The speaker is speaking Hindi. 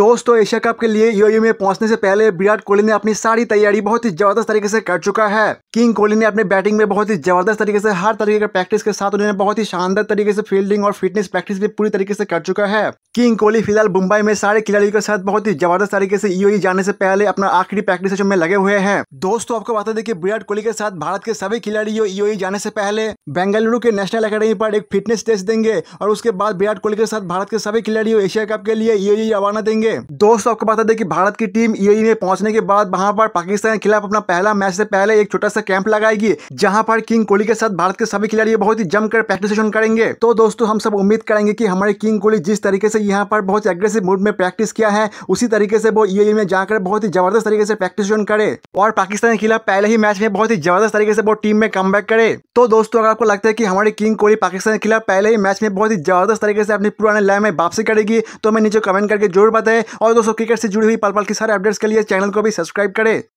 दोस्तों एशिया कप के लिए यूएई में पहुंचने से पहले विराट कोहली ने अपनी सारी तैयारी बहुत ही जबरदस्त तरीके से कर चुका है किंग कोहली ने अपने बैटिंग में बहुत ही जबरदस्त तरीके से हर तरीके का प्रैक्टिस के साथ उन्होंने बहुत ही शानदार तरीके से फील्डिंग और फिटनेस प्रैक्टिस भी पूरी तरीके से कर चुका है किंग कोहली फिलहाल मुंबई में सारे खिलाड़ियों के साथ बहुत ही जबरदस्त तरीके से यूएई जाने से पहले अपना आखिरी प्रैक्टिस में लगे हुए हैं दोस्तों आपको बता दें कि विराट कोहली के साथ भारत के सभी खिलाड़ी यूएई जाने से पहले बेंगलुरु के नेशनल अकेडमी पर एक फिटनेस टेस्ट देंगे और उसके बाद विराट कोहली के साथ भारत के सभी खिलाड़ियों एशिया कप के लिए यूएई रवाना देंगे दोस्तों आपको बता दें कि भारत की टीम यूएई में पहुंचने के बाद वहां पर पाकिस्तान के खिलाफ अपना पहला मैच से पहले एक छोटा सा कैंप लगाएगी जहां पर किंग कोहली के साथ भारत के सभी खिलाड़ी बहुत ही जमकर प्रैक्टिस सेशन करेंगे तो दोस्तों हम सब उम्मीद करेंगे की हमारे किंग कोहली जिस तरीके से यहाँ पर बहुत एग्रेसिव मूड में प्रैक्टिस किया है उसी तरीके से वो यूएई में जाकर बहुत ही जबरदस्त तरीके से प्रैक्टिस सेशन करे और पाकिस्तान के खिलाफ पहले ही मैच में बहुत ही जबरदस्त तरीके से वो टीम में कम करे तो दोस्तों अगर आपको लगता है कि हमारे किंग कोहली पाकिस्तान के खिलाफ पहले ही मैच में बहुत ही जबरदस्त तरीके से अपने पुराने लाइन में वापसी करेगी तो मैं नीचे कमेंट करके जरूर बताए और दोस्तों क्रिकेट से जुड़ी हुई पल पल की सारे अपडेट्स के लिए चैनल को भी सब्सक्राइब करें